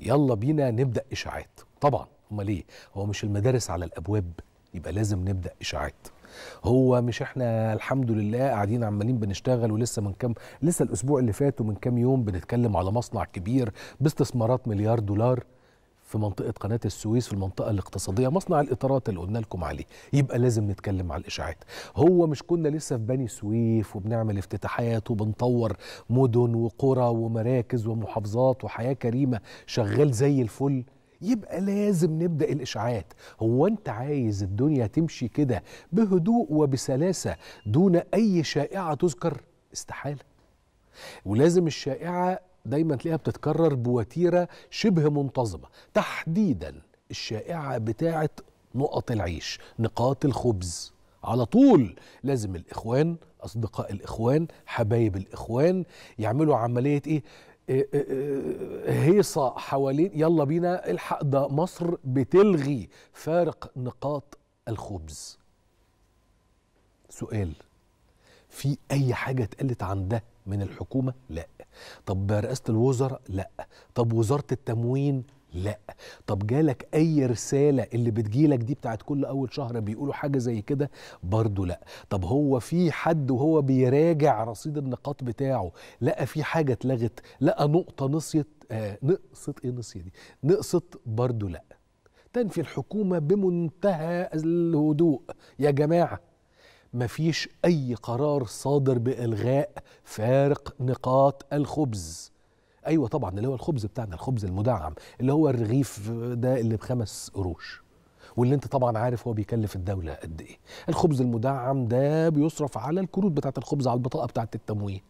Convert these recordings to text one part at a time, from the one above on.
يلا بينا نبدا اشاعات طبعا امال ايه هو مش المدارس على الابواب يبقى لازم نبدا اشاعات هو مش احنا الحمد لله قاعدين عمالين بنشتغل ولسه من كام لسه الاسبوع اللي فات ومن كام يوم بنتكلم على مصنع كبير باستثمارات مليار دولار في منطقه قناه السويس في المنطقه الاقتصاديه مصنع الاطارات اللي قلنا لكم عليه يبقى لازم نتكلم على الاشاعات هو مش كنا لسه في بني سويف وبنعمل افتتاحات وبنطور مدن وقرى ومراكز ومحافظات وحياه كريمه شغال زي الفل يبقى لازم نبدا الاشاعات هو انت عايز الدنيا تمشي كده بهدوء وبسلاسه دون اي شائعه تذكر استحاله ولازم الشائعه دايما تلاقيها بتتكرر بوتيره شبه منتظمه تحديدا الشائعه بتاعه نقط العيش نقاط الخبز على طول لازم الاخوان اصدقاء الاخوان حبايب الاخوان يعملوا عمليه ايه آه، آه، آه، هيصة حوالين يلا بينا الحق ده مصر بتلغي فارق نقاط الخبز سؤال في اي حاجه اتقالت عن ده من الحكومه لا طب رئاسه الوزراء لا طب وزاره التموين لا طب جالك اي رساله اللي بتجيلك دي بتاعت كل اول شهر بيقولوا حاجه زي كده برضو لا طب هو في حد وهو بيراجع رصيد النقاط بتاعه لقى في حاجه اتلغت لقى نقطه نصيت آه نقصت ايه نصية دي نقصت برضو لا تنفي الحكومه بمنتهى الهدوء يا جماعه مفيش أي قرار صادر بإلغاء فارق نقاط الخبز أيوة طبعا اللي هو الخبز بتاعنا الخبز المدعم اللي هو الرغيف ده اللي بخمس قروش واللي انت طبعا عارف هو بيكلف الدولة قد ايه الخبز المدعم ده بيصرف على الكروت بتاعت الخبز على البطاقة بتاعت التموين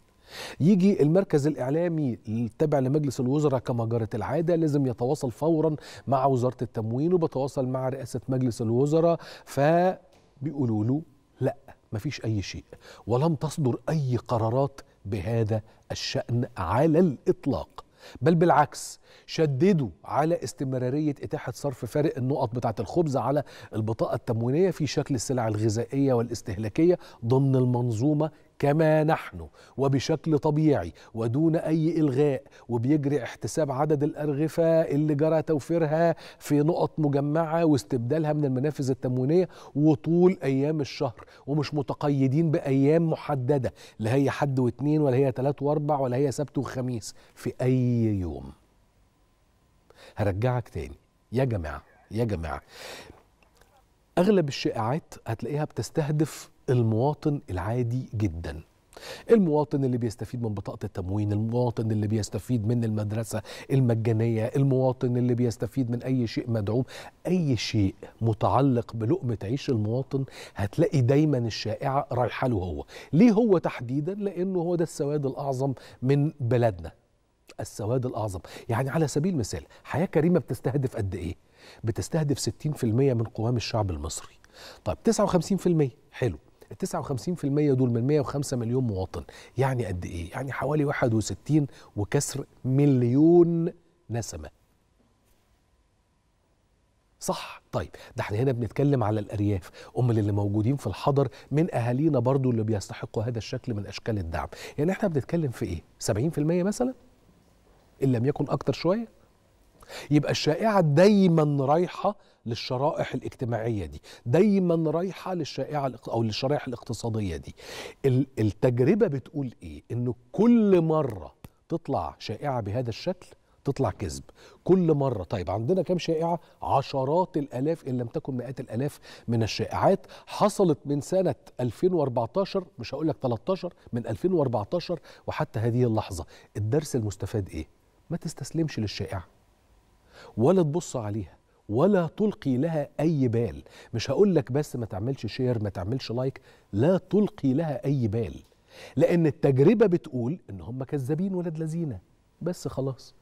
يجي المركز الإعلامي التابع لمجلس الوزراء كما جرت العادة لازم يتواصل فورا مع وزارة التموين وبتواصل مع رئاسة مجلس الوزراء فبيقولوا له لا مفيش أي شيء ولم تصدر أي قرارات بهذا الشأن على الإطلاق بل بالعكس شددوا على استمرارية إتاحة صرف فارق النقط بتاعة الخبز على البطاقة التموينية في شكل السلع الغذائية والاستهلاكية ضمن المنظومة كما نحن وبشكل طبيعي ودون أي إلغاء وبيجري احتساب عدد الأرغفة اللي جرى توفيرها في نقط مجمعة واستبدالها من المنافذ التموينية وطول أيام الشهر ومش متقيدين بأيام محددة لا هي حد واثنين ولا هي ثلاث واربع ولا هي سبت وخميس في أي يوم هرجعك تاني يا جماعة يا جماعة أغلب الشائعات هتلاقيها بتستهدف المواطن العادي جدا المواطن اللي بيستفيد من بطاقة التموين المواطن اللي بيستفيد من المدرسة المجانية المواطن اللي بيستفيد من أي شيء مدعوم أي شيء متعلق بلقمة عيش المواطن هتلاقي دايما الشائعة رايحة له هو ليه هو تحديدا لأنه هو ده السواد الأعظم من بلدنا السواد الأعظم يعني على سبيل المثال حياة كريمة بتستهدف قد إيه؟ بتستهدف 60% من قوام الشعب المصري طيب 59% حلو ال 59% دول من 105 مليون مواطن يعني قد ايه؟ يعني حوالي 61 وكسر مليون نسمه. صح طيب ده احنا هنا بنتكلم على الارياف امال اللي موجودين في الحضر من اهالينا برضو اللي بيستحقوا هذا الشكل من اشكال الدعم يعني احنا بنتكلم في ايه 70% مثلا ان لم يكن اكتر شويه يبقى الشائعة دايما رايحة للشرائح الاجتماعية دي دايما رايحة للشائعة أو للشرائح الاقتصادية دي التجربة بتقول إيه إن كل مرة تطلع شائعة بهذا الشكل تطلع كذب كل مرة طيب عندنا كم شائعة عشرات الألاف إن لم تكن مئات الألاف من الشائعات حصلت من سنة 2014 مش هقول لك 13 من 2014 وحتى هذه اللحظة الدرس المستفاد إيه ما تستسلمش للشائعة ولا تبص عليها ولا تلقي لها اي بال مش هقول لك بس ما تعملش شير ما تعملش لايك لا تلقي لها اي بال لان التجربه بتقول ان هم كذابين ولاد لذينه بس خلاص